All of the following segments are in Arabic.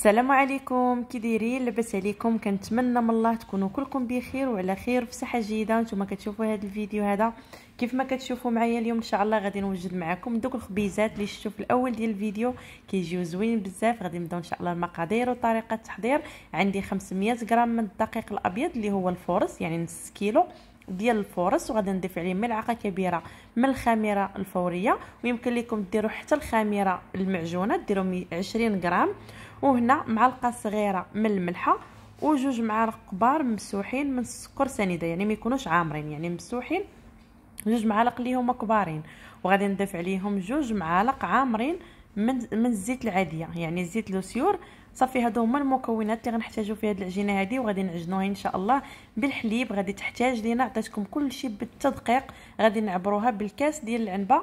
السلام عليكم كي دايرين لاباس عليكم كنتمنى من الله تكونوا كلكم بخير وعلى خير في صحه جيده نتوما كتشوفوا هذا الفيديو هذا كيف ما كتشوفوا معايا اليوم ان شاء الله غادي نوجد معكم دوك الخبيزات اللي شفتوا في الاول ديال الفيديو كيجيو زوين بزاف غادي نبداو ان شاء الله المقادير وطريقه التحضير عندي 500 غرام من الدقيق الابيض اللي هو الفورس يعني نص كيلو ديال الفورس وغادي نضيف عليه ملعقه كبيره من الخميره الفوريه ويمكن لكم ديروا حتى الخميره المعجونه ديروا 20 غرام وهنا معلقه صغيره من الملحه وجوج معالق كبار ممسوحين من السكر سنيده يعني ما يكونوش عامرين يعني ممسوحين جوج معالق اللي هما كبارين وغادي نضيف عليهم جوج معالق عامرين من من الزيت العاديه يعني زيت لوسيور صافي هادو هما المكونات اللي غنحتاجو في هاد العجينه هادي وغادي نعجنوها ان شاء الله بالحليب غادي تحتاج لينا عطيتكم كلشي بالتدقيق غادي نعبروها بالكاس ديال العنبه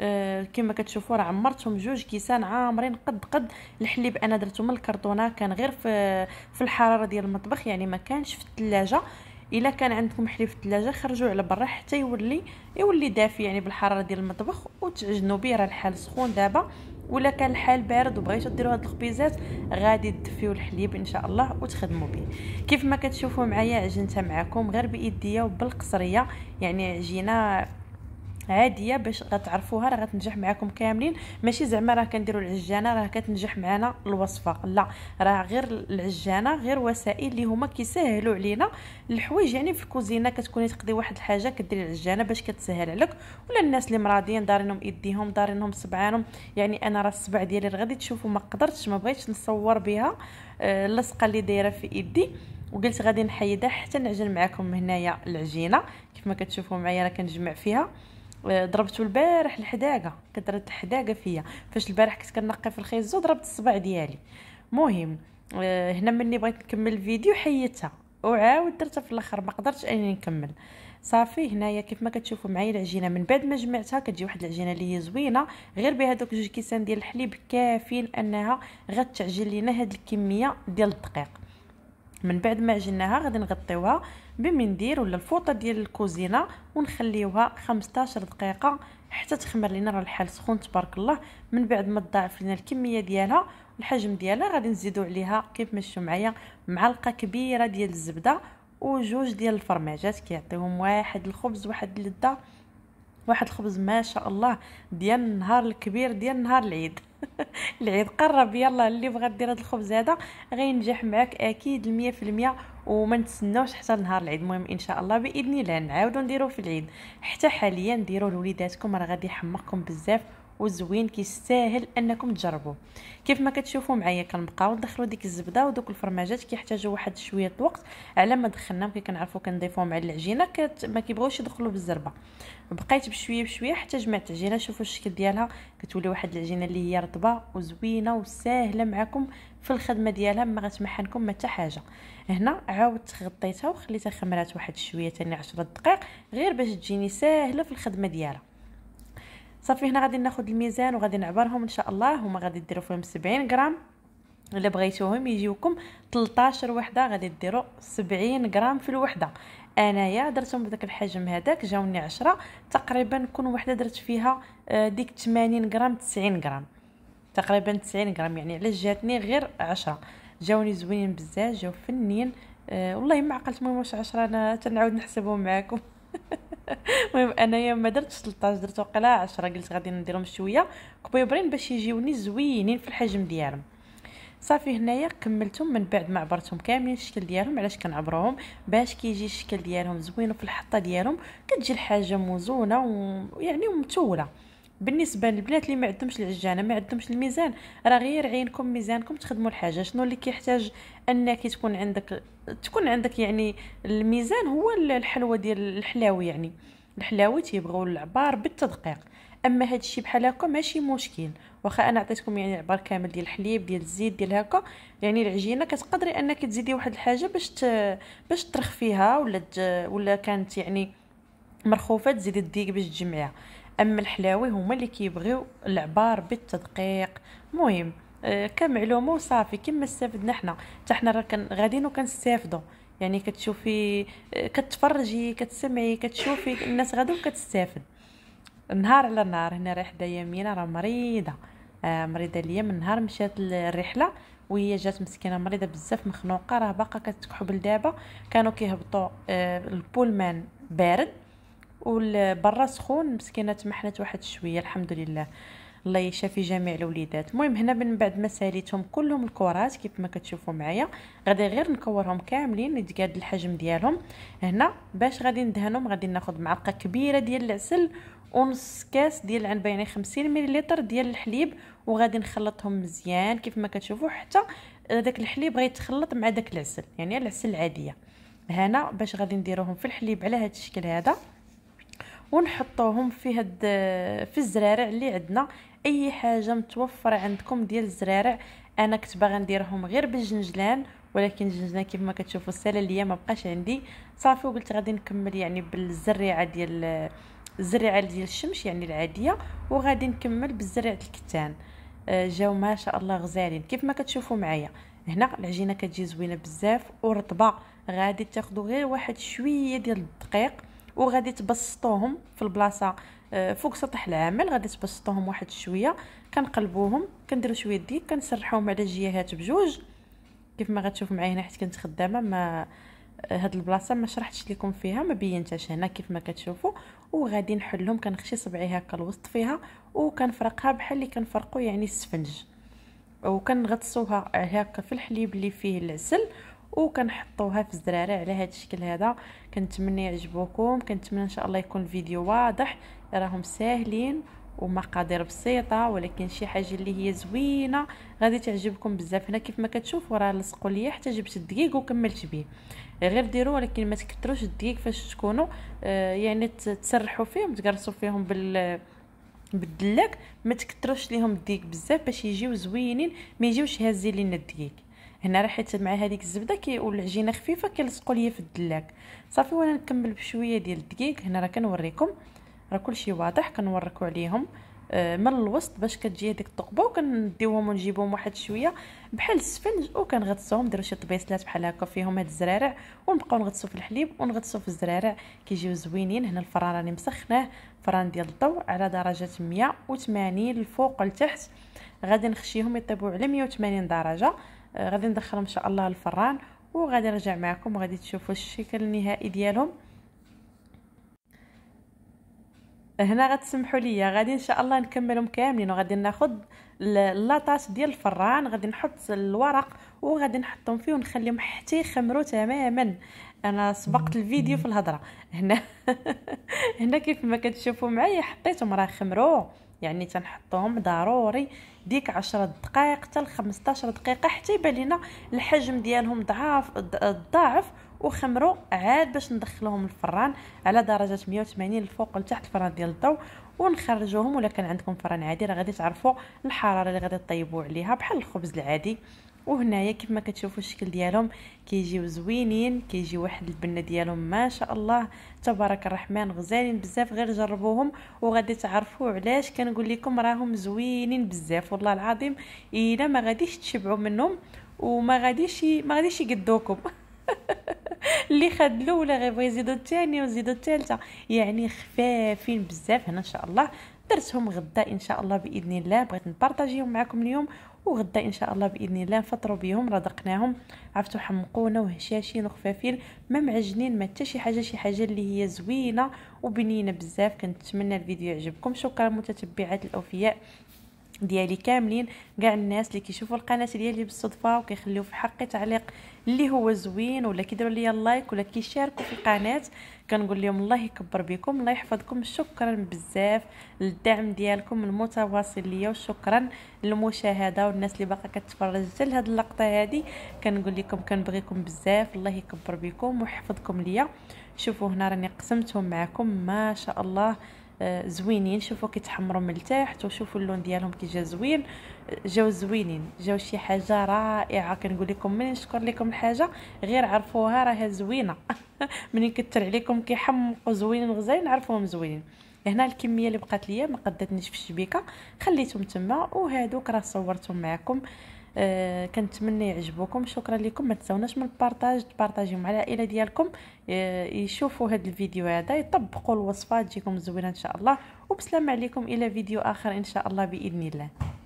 آه، كما كتشوفوا راه عمرتهم جوج كيسان عامرين قد قد الحليب انا درته من الكرتونه كان غير في في الحراره ديال المطبخ يعني ما كانش في الثلاجه الا كان عندكم حليب في الثلاجه خرجوه على برا حتى يولي يولي دافي يعني بالحراره ديال المطبخ وتعجنوا به راه الحال سخون دابا ولا كان الحال بارد وبغيتو ديروا هاد الخبيزات غادي تدفيو الحليب ان شاء الله وتخدموا به كيف ما كتشوفوا معايا عجنتها معكم غير بايديا وبالقصريه يعني عجينه عاديه باش غتعرفوها راه غتنجح معكم كاملين ماشي زعما راه كنديروا العجانه راه كتنجح معنا الوصفه لا راه غير العجانه غير وسائل اللي هما كيسهلوا علينا الحوايج يعني في الكوزينه كتكوني تقضي واحد الحاجه كديري العجانه باش كتسهل عليك ولا الناس اللي مراضيين دارينهم ايديهم دارينهم صبعانهم يعني انا راه الصبع ديالي غادي تشوفوا ما قدرتش ما بغيتش نصور بها آه، اللصقه اللي دايره في ايدي وقلت غادي نحيدها حتى نعجن معكم هنايا العجينه ما كتشوفوا معايا راه كنجمع فيها آه، ضربته البارح الحداقه كدرت حداقه فيا فاش البارح كنت كنقي في الخيزو ضربت الصبع ديالي مهم آه، هنا مني بغيت نكمل الفيديو حيتها وعاود درتها في الاخر ما قدرتش اني نكمل صافي هنايا كيف ما كتشوفوا معايا العجينه من بعد ما جمعتها كتجي واحد العجينه اللي هي زوينه غير بهذوك جوج كيسان ديال الحليب كافيين انها غتعجن لينا هاد الكميه ديال الدقيق من بعد ما عجناها غادي نغطيوها بمي ولا الفوطه ديال الكوزينه ونخليوها 15 دقيقه حتى تخمر لينا راه الحال سخون تبارك الله من بعد ما تضاعف لينا الكميه ديالها والحجم ديالها غادي نزيدو عليها كيف ما شفتوا معايا معلقه كبيره ديال الزبده وجوج ديال الفرماجات كيعطيهم واحد الخبز واحد اللذه واحد الخبز ما شاء الله ديال النهار الكبير ديال نهار العيد العيد قرب يلا اللي بغى دير هذا الخبز هذا غينجح معاك اكيد 100% وما نتسناوش حتى نهار العيد المهم ان شاء الله باذن الله نعاودو نديرو في العيد حتى حاليا ديروه لوليداتكم راه غادي يحمقكم بزاف وزوين كيستاهل انكم تجربوه كيف ما كتشوفوا معايا كنبقاو ندخلوا ديك الزبده ودوك الفرماجات كيحتاجوا واحد شويه الوقت على ما دخلناهم كي كنعرفوا كنضيفوهم على العجينه كت... ما كيبغوش يدخلوا بالزربه بقيت بشويه بشويه حتى جمعت العجينه شوفوا الشكل ديالها كتولي واحد العجينه اللي هي رطبه وزوينه وساهله معكم في الخدمه ديالها ما غتمحنكم حتى حاجه هنا عاودت غطيتها وخليتها خمرات واحد شويه تاني 10 دقائق غير باش تجيني ساهله في الخدمه ديالها صافي هنا غادي ناخذ الميزان وغادي نعبرهم ان شاء الله هما غادي ديروا فيهم 70 غرام الا بغيتوهم يجيوكم 13 وحده غادي ديروا 70 غرام في الوحده انايا درتهم بداك الحجم هذاك جاوني 10 تقريبا نكون وحده درت فيها آه، ديك 80 غرام 90 غرام تقريبا 90 غرام يعني علاش جاتني غير 10 جاوني زوينين بزاف جاو فنين أه والله ما عقلت المهم واش 10 انا تنعاود نحسبهم معاكم المهم انايا ما درتش 13 درت وقلا 10 قلت غادي نديرهم شويه كبيبرين باش يجيوني زوينين في الحجم ديالهم صافي هنايا كملتهم من بعد ما عبرتهم كاملين الشكل ديالهم علاش كنعبروهم باش كيجي الشكل ديالهم زوين وفي الحطه ديالهم كتجي الحاجه موزونه ويعني ومتوله بالنسبه للبنات اللي ما عندهمش العجانه ما عندهمش الميزان راه غير عينكم ميزانكم تخدموا الحاجه شنو اللي كيحتاج انك تكون عندك تكون عندك يعني الميزان هو الحلوه ديال الحلاوي يعني الحلاوي تيبغيو العبار بالتدقيق اما هذا الشيء بحال هكا ماشي مشكل واخا انا عطيتكم يعني عبار كامل ديال الحليب ديال الزيت ديال هكا يعني العجينه كتقدري انك تزيدي واحد الحاجه باش ت... باش ترخ فيها ولا ت... ولا كانت يعني مرخوفه تزيدي الديك باش تجمعيها اما الحلاوي هما اللي كيبغيو العبار بالتدقيق مهم آه، كمعلومه وصافي كما استفدنا حنا حتى حنا راه غاديين وكنستافدوا يعني كتشوفي آه، كتفرجي كتسمعي كتشوفي الناس غادي وكتستافد نهار على نهار هنا راه حدايا مينا راه مريضه آه مريضه ليا من نهار مشات الرحله وهي جات مسكينه مريضه بزاف مخنوقه راه باقا كتكحب لدابا كانوا كيهبطوا آه، البولمان بارد والبرا سخون مسكينه تمحنت واحد شويه الحمد لله الله يشافي جميع الوليدات المهم هنا من بعد ما ساليتهم كلهم الكرات كيف ما كتشوفوا معايا غادي غير نكورهم كاملين يتقاد الحجم ديالهم هنا باش غادي ندهنهم غادي ناخذ معلقه كبيره ديال العسل ونص كاس ديال العنبه يعني 50 مليلتر ديال الحليب وغادي نخلطهم مزيان كيف ما كتشوفوا حتى داك الحليب غيتخلط مع داك العسل يعني العسل العاديه هنا باش غادي نديروهم في الحليب على هذا الشكل هذا ونحطوهم في هاد في الزرارع اللي عندنا اي حاجه متوفره عندكم ديال الزرارع انا كنت باغا نديرهم غير بالجنجلان ولكن الجنجلان كيف ما كتشوفوا الساله اللي ما بقاش عندي صافي وقلت غادي نكمل يعني بالزريعه ديال الزريعه ديال الشمش يعني العاديه وغادي نكمل بالزريعه الكتان آه، جاو ما شاء الله غزالين كيف ما كتشوفوا معايا هنا العجينه كتجي زوينه بزاف ورطبه غادي تاخذوا غير واحد شويه ديال الدقيق وغادي تبسطوهم في البلاصه آه، فوق سطح العمل غادي تبسطوهم واحد شويه كنقلبوهم كنديروا شويه ديك كنسرحوهم على الجهات بجوج كيف ما غتشوف معايا هنا حيت كنت خدامه ما آه، هاد البلاصه ما شرحتش لكم فيها ما بينتهاش هنا كيف ما كتشوفوا وغادي نحلهم كنخشي صبعي هكا الوسط فيها وكنفرقها بحال اللي كنفرقوا يعني السفنج وكنغطسوها هكا في الحليب اللي فيه العسل وكنحطوها في الزراري على هذا الشكل هذا كنتمنى يعجبوكم كنتمنى ان شاء الله يكون الفيديو واضح راهم ساهلين ومقادير بسيطه ولكن شي حاجه اللي هي زوينه غادي تعجبكم بزاف هنا كيف ما كتشوفوا راه لصقوا ليا حتى جبت الدقيق وكملت به غير ديروا ولكن ما تكثروش الدقيق فاش تكونوا آه يعني تسرحوا فيهم تقرصوا فيهم بال بالدلاك ما تكثروش ليهم الدقيق بزاف باش يجيو زوينين ما يجيوش هازين لينا الدقيق هنا راه حيت مع هذيك الزبده كيقول العجينه خفيفه كيلصقوا ليا في الدلاك صافي وانا نكمل بشويه ديال الدقيق هنا راه كنوريكم راه كلشي واضح كنوركو عليهم آه، من الوسط باش كتجي هذيك الثقبه وكنديوهم ونجيبهم واحد شويه بحال السفنج وكنغطسوهم ديروا شي طبيصلات بحال هكا فيهم هاد الزرارع ونبقاو نغطسو في الحليب ونغطسو في الزرارع كيجيو زوينين هنا الفران راني مسخناه فران ديال الضوء على درجه 180 الفوق لتحت غادي نخشيهم يطيبوا على 180 درجه آه، غادي ندخلهم ان شاء الله للفران وغادي نرجع معكم وغادي تشوفوا الشكل النهائي ديالهم هنا غتسمحوا لي غادي ان شاء الله نكملهم كاملين وغادي ناخذ اللاطاش ديال الفران غادي نحط الورق وغادي نحطهم فيه ونخليهم حتى يخمروا تماما انا سبقت الفيديو في الهضره هنا هنا كيف ما كتشوفوا معايا حطيتهم راه خمروا يعني تنحطوهم ضروري ديك 10 دقائق حتى ل 15 دقيقه حتى يبان لينا الحجم ديالهم ضعاف ضعف وخمروا عاد باش ندخلوهم الفران على درجه 180 الفوق لتحت الفران ديال الضو ونخرجوهم ولا كان عندكم فران عادي راه غادي تعرفوا الحراره اللي غادي طيبوا عليها بحال الخبز العادي وهنايا كما كتشوفوا الشكل ديالهم كيجيو زوينين كيجي واحد البنه ديالهم ما شاء الله تبارك الرحمن غزالين بزاف غير جربوهم وغادي تعرفوا علاش كنقول لكم راهم زوينين بزاف والله العظيم الا ما غاديش تشبعوا منهم وما غاديش ما غاديش يقدوكم اللي خد الاولى غيبغي يزيدو الثانيه ويزيدو الثالثه يعني خفافين بزاف هنا ان شاء الله درتهم غدا ان شاء الله باذن الله بغيت نبارطاجيهم معكم اليوم وغدا ان شاء الله باذن الله نفطروا بهم رزقناهم عرفتوا حمقونا وهشاشين وخفافين ما معجنين ما حتى شي حاجه شي حاجه اللي هي زوينه وبنينه بزاف كنتمنى الفيديو يعجبكم شكرا متتبعات الاوفياء ديالي كاملين كاع الناس اللي كيشوفوا القناه ديالي بالصدفه وكيخليو في حقي تعليق اللي هو زوين ولا كيديروا ليا اللايك ولا كيشاركوا في القناه كنقول لهم الله يكبر بكم الله يحفظكم شكرا بزاف للدعم ديالكم المتواصل ليا وشكرا للمشاهده والناس اللي باقا كتفرج حتى لهاد اللقطه هذه كنقول لكم كنبغيكم بزاف الله يكبر بكم ويحفظكم ليا شوفوا هنا راني قسمتهم معكم ما شاء الله آه، زوينين شوفوا تحمروا من التحت وشوفوا اللون ديالهم كيجا زوين آه، جاو زوينين جاو شي حاجه رائعه كنقول لكم منين نشكر لكم الحاجه غير عرفوها راها زوينه منين كثر عليكم كيحمقوا زوينين غزالين عرفوهم زوينين هنا الكميه اللي بقات ليا ما قدتنيش في الشبيكه خليتهم تما وهادوك راه صورتهم معكم آه كنتمنى يعجبوكم شكرا لكم ما تنساوناش من البارطاج تبارطاجيو مع العائله ديالكم آه، يشوفوا هذا الفيديو هذا يطبقوا الوصفات تجيكم زوينه ان شاء الله وبسلام عليكم الى فيديو اخر ان شاء الله باذن الله